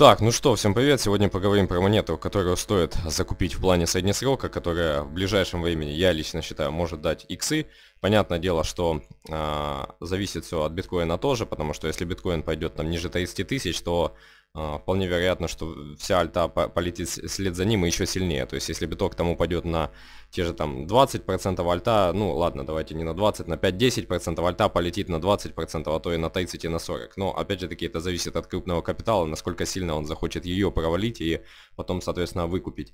Так, ну что, всем привет, сегодня поговорим про монету, которую стоит закупить в плане среднесрока, которая в ближайшем времени, я лично считаю, может дать иксы. Понятное дело, что э, зависит все от биткоина тоже, потому что если биткоин пойдет там ниже 30 тысяч, то а, вполне вероятно, что вся альта полетит след за ним и еще сильнее. То есть, если биток там упадет на те же там 20% альта, ну ладно, давайте не на 20, на 5-10% альта полетит на 20%, а то и на 30 и на 40. Но, опять же таки, это зависит от крупного капитала, насколько сильно он захочет ее провалить и потом, соответственно, выкупить.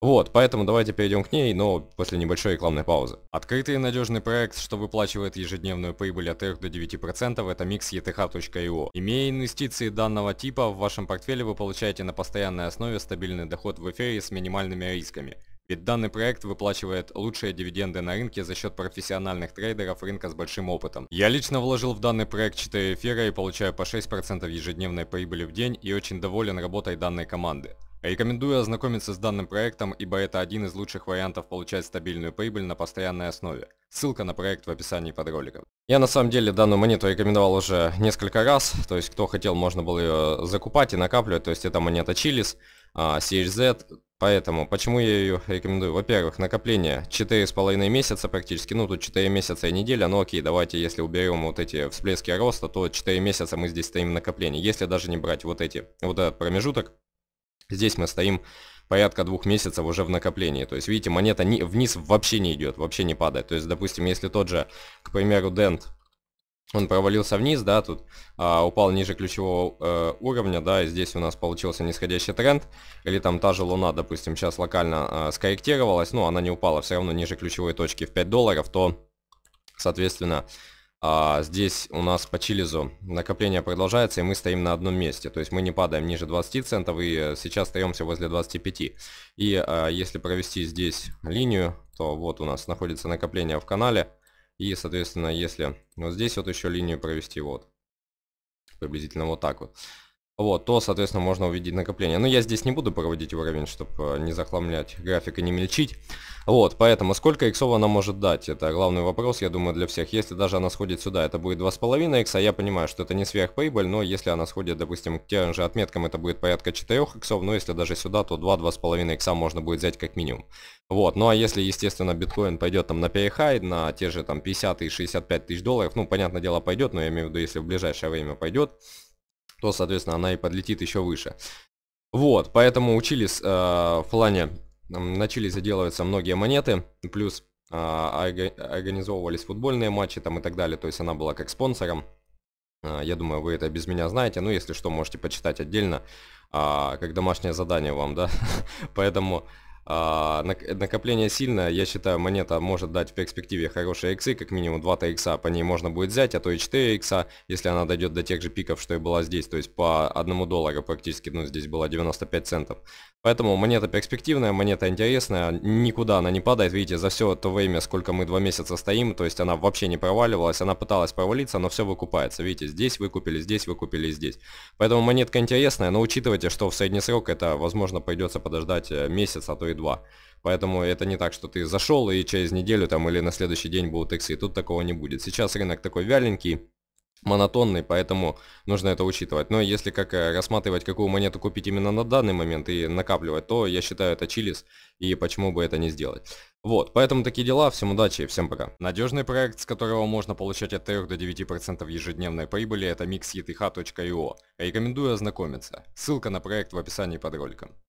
Вот, поэтому давайте перейдем к ней, но после небольшой рекламной паузы. Открытый и надежный проект, что выплачивает ежедневную прибыль от 3 до 9%, это mixeth.io. Имея инвестиции данного типа, в вашем портфеле вы получаете на постоянной основе стабильный доход в эфире с минимальными рисками. Ведь данный проект выплачивает лучшие дивиденды на рынке за счет профессиональных трейдеров рынка с большим опытом. Я лично вложил в данный проект 4 эфира и получаю по 6% ежедневной прибыли в день и очень доволен работой данной команды. Рекомендую ознакомиться с данным проектом, ибо это один из лучших вариантов получать стабильную прибыль на постоянной основе. Ссылка на проект в описании под роликом. Я на самом деле данную монету рекомендовал уже несколько раз, то есть кто хотел, можно было ее закупать и накапливать, то есть это монета Chilis, а, CHZ, Поэтому, почему я ее рекомендую? Во-первых, накопление 4,5 месяца практически, ну тут 4 месяца и неделя, но окей, давайте если уберем вот эти всплески роста, то 4 месяца мы здесь стоим накопление. Если даже не брать вот эти, вот этот промежуток, Здесь мы стоим порядка двух месяцев уже в накоплении. То есть, видите, монета ни, вниз вообще не идет, вообще не падает. То есть, допустим, если тот же, к примеру, Дент, он провалился вниз, да, тут а, упал ниже ключевого э, уровня, да, и здесь у нас получился нисходящий тренд, или там та же луна, допустим, сейчас локально э, скорректировалась, но ну, она не упала все равно ниже ключевой точки в 5 долларов, то, соответственно, а здесь у нас по чилизу накопление продолжается, и мы стоим на одном месте. То есть мы не падаем ниже 20 центов, и сейчас остаемся возле 25. И а, если провести здесь линию, то вот у нас находится накопление в канале. И, соответственно, если вот здесь вот еще линию провести, вот, приблизительно вот так вот, вот, то, соответственно, можно увидеть накопление. Но я здесь не буду проводить уровень, чтобы э, не захламлять график и не мельчить. Вот, поэтому сколько иксов она может дать? Это главный вопрос, я думаю, для всех. Если даже она сходит сюда, это будет 2,5 икса. Я понимаю, что это не сверхприбыль, но если она сходит, допустим, к тем же отметкам, это будет порядка 4 иксов. Но если даже сюда, то 2-2,5 икса можно будет взять как минимум. Вот, ну а если, естественно, биткоин пойдет там на перехай, на те же там 50 и 65 тысяч долларов, ну, понятное дело, пойдет, но я имею в виду, если в ближайшее время пойдет, то, соответственно, она и подлетит еще выше. Вот, поэтому учились э, в плане, начали заделываться многие монеты, плюс э, организовывались футбольные матчи там и так далее, то есть она была как спонсором. Э, я думаю, вы это без меня знаете, но если что, можете почитать отдельно, а, как домашнее задание вам, да. Поэтому а, накопление сильное, я считаю, монета может дать в перспективе хорошие иксы, как минимум 2-3 икса по ней можно будет взять, а то и 4 икса, если она дойдет до тех же пиков, что и была здесь, то есть по 1 доллару практически, ну здесь было 95 центов. Поэтому монета перспективная, монета интересная, никуда она не падает, видите, за все то время, сколько мы 2 месяца стоим, то есть она вообще не проваливалась, она пыталась провалиться, но все выкупается, видите, здесь выкупили, здесь выкупили, здесь. Поэтому монетка интересная, но учитывайте, что в средний срок это, возможно, придется подождать э, месяц, а то и 2. Поэтому это не так, что ты зашел и через неделю там или на следующий день будут иксы. Тут такого не будет. Сейчас рынок такой вяленький, монотонный, поэтому нужно это учитывать. Но если как э, рассматривать, какую монету купить именно на данный момент и накапливать, то я считаю это чилис, и почему бы это не сделать. Вот, поэтому такие дела, всем удачи и всем пока. Надежный проект, с которого можно получать от 3 до 9% ежедневной прибыли, это mixyth.io. Рекомендую ознакомиться. Ссылка на проект в описании под роликом.